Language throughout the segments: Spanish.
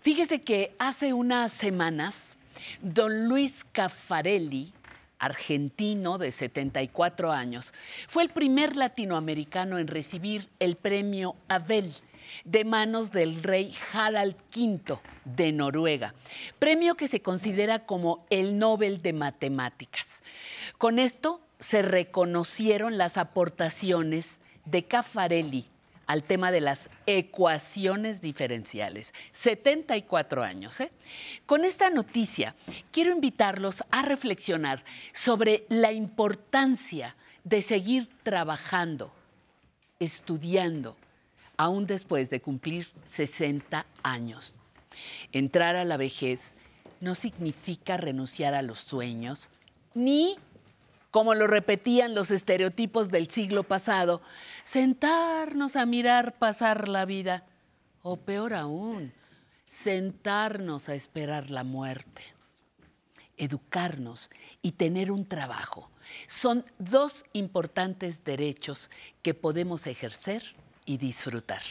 Fíjese que hace unas semanas, don Luis Caffarelli, argentino de 74 años, fue el primer latinoamericano en recibir el premio Abel de manos del rey Harald V de Noruega, premio que se considera como el Nobel de Matemáticas. Con esto se reconocieron las aportaciones de Caffarelli al tema de las ecuaciones diferenciales. 74 años. ¿eh? Con esta noticia, quiero invitarlos a reflexionar sobre la importancia de seguir trabajando, estudiando, aún después de cumplir 60 años. Entrar a la vejez no significa renunciar a los sueños ni como lo repetían los estereotipos del siglo pasado, sentarnos a mirar pasar la vida, o peor aún, sentarnos a esperar la muerte. Educarnos y tener un trabajo son dos importantes derechos que podemos ejercer y disfrutar.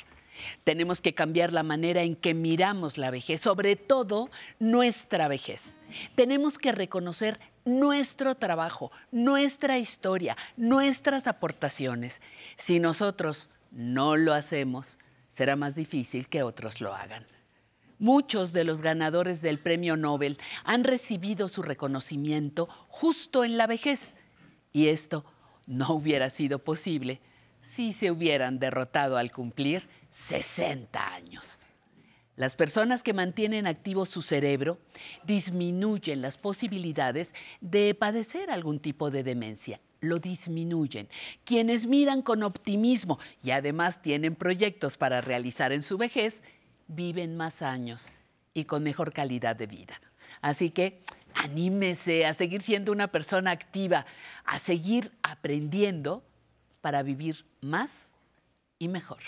Tenemos que cambiar la manera en que miramos la vejez, sobre todo nuestra vejez. Tenemos que reconocer nuestro trabajo, nuestra historia, nuestras aportaciones. Si nosotros no lo hacemos, será más difícil que otros lo hagan. Muchos de los ganadores del Premio Nobel han recibido su reconocimiento justo en la vejez y esto no hubiera sido posible si se hubieran derrotado al cumplir 60 años. Las personas que mantienen activo su cerebro disminuyen las posibilidades de padecer algún tipo de demencia, lo disminuyen. Quienes miran con optimismo y además tienen proyectos para realizar en su vejez, viven más años y con mejor calidad de vida. Así que anímese a seguir siendo una persona activa, a seguir aprendiendo para vivir más y mejor.